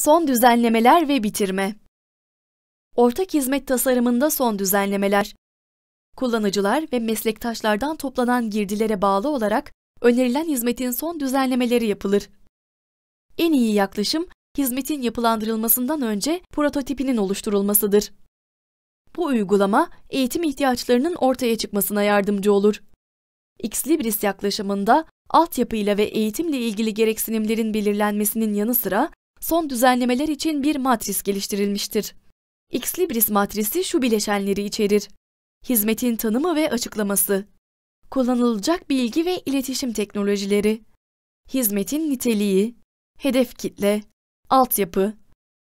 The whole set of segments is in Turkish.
Son düzenlemeler ve bitirme. Ortak hizmet tasarımında son düzenlemeler. Kullanıcılar ve meslektaşlardan toplanan girdilere bağlı olarak önerilen hizmetin son düzenlemeleri yapılır. En iyi yaklaşım hizmetin yapılandırılmasından önce prototipinin oluşturulmasıdır. Bu uygulama eğitim ihtiyaçlarının ortaya çıkmasına yardımcı olur. X-Libris yaklaşımında altyapıyla ve eğitimle ilgili gereksinimlerin belirlenmesinin yanı sıra son düzenlemeler için bir matris geliştirilmiştir. X-Libris matrisi şu bileşenleri içerir. Hizmetin tanımı ve açıklaması. Kullanılacak bilgi ve iletişim teknolojileri. Hizmetin niteliği. Hedef kitle. Altyapı.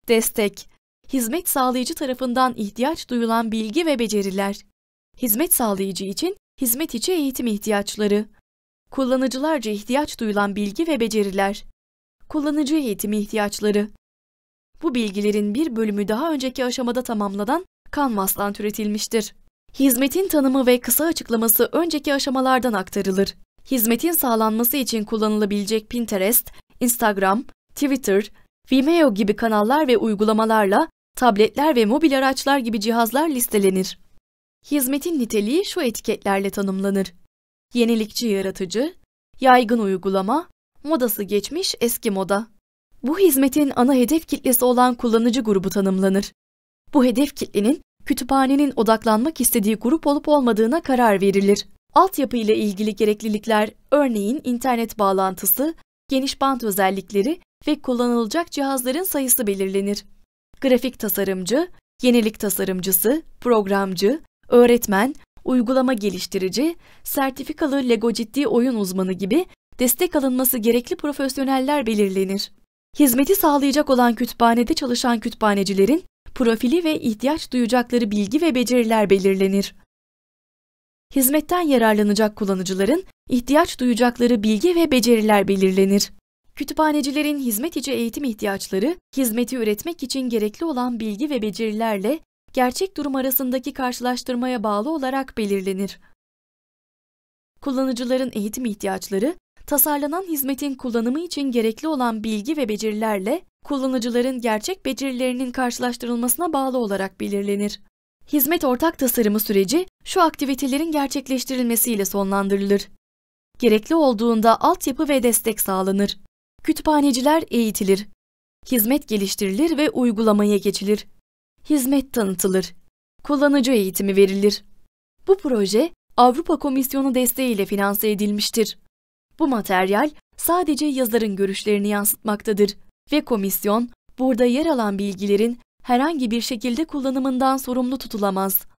Destek. Hizmet sağlayıcı tarafından ihtiyaç duyulan bilgi ve beceriler. Hizmet sağlayıcı için hizmet içi eğitim ihtiyaçları. Kullanıcılarca ihtiyaç duyulan bilgi ve beceriler kullanıcı eğitimi ihtiyaçları. Bu bilgilerin bir bölümü daha önceki aşamada tamamlanan Canvas'tan türetilmiştir. Hizmetin tanımı ve kısa açıklaması önceki aşamalardan aktarılır. Hizmetin sağlanması için kullanılabilecek Pinterest, Instagram, Twitter, Vimeo gibi kanallar ve uygulamalarla tabletler ve mobil araçlar gibi cihazlar listelenir. Hizmetin niteliği şu etiketlerle tanımlanır. Yenilikçi yaratıcı, yaygın uygulama, Modası geçmiş eski moda. Bu hizmetin ana hedef kitlesi olan kullanıcı grubu tanımlanır. Bu hedef kitlenin kütüphanenin odaklanmak istediği grup olup olmadığına karar verilir. Altyapı ile ilgili gereklilikler, örneğin internet bağlantısı, geniş bant özellikleri ve kullanılacak cihazların sayısı belirlenir. Grafik tasarımcı, yenilik tasarımcısı, programcı, öğretmen, uygulama geliştirici, sertifikalı Lego ciddi oyun uzmanı gibi destek alınması gerekli profesyoneller belirlenir. Hizmeti sağlayacak olan kütüphanede çalışan kütüphanecilerin profili ve ihtiyaç duyacakları bilgi ve beceriler belirlenir. Hizmetten yararlanacak kullanıcıların ihtiyaç duyacakları bilgi ve beceriler belirlenir. Kütüphanecilerin hizmet içi eğitim ihtiyaçları, hizmeti üretmek için gerekli olan bilgi ve becerilerle gerçek durum arasındaki karşılaştırmaya bağlı olarak belirlenir. Kullanıcıların eğitim ihtiyaçları, tasarlanan hizmetin kullanımı için gerekli olan bilgi ve becerilerle kullanıcıların gerçek becerilerinin karşılaştırılmasına bağlı olarak belirlenir. Hizmet ortak tasarımı süreci şu aktivitelerin gerçekleştirilmesiyle sonlandırılır. Gerekli olduğunda altyapı ve destek sağlanır. Kütüphaneciler eğitilir. Hizmet geliştirilir ve uygulamaya geçilir. Hizmet tanıtılır. Kullanıcı eğitimi verilir. Bu proje Avrupa Komisyonu desteğiyle finanse edilmiştir. Bu materyal sadece yazarın görüşlerini yansıtmaktadır ve komisyon burada yer alan bilgilerin herhangi bir şekilde kullanımından sorumlu tutulamaz.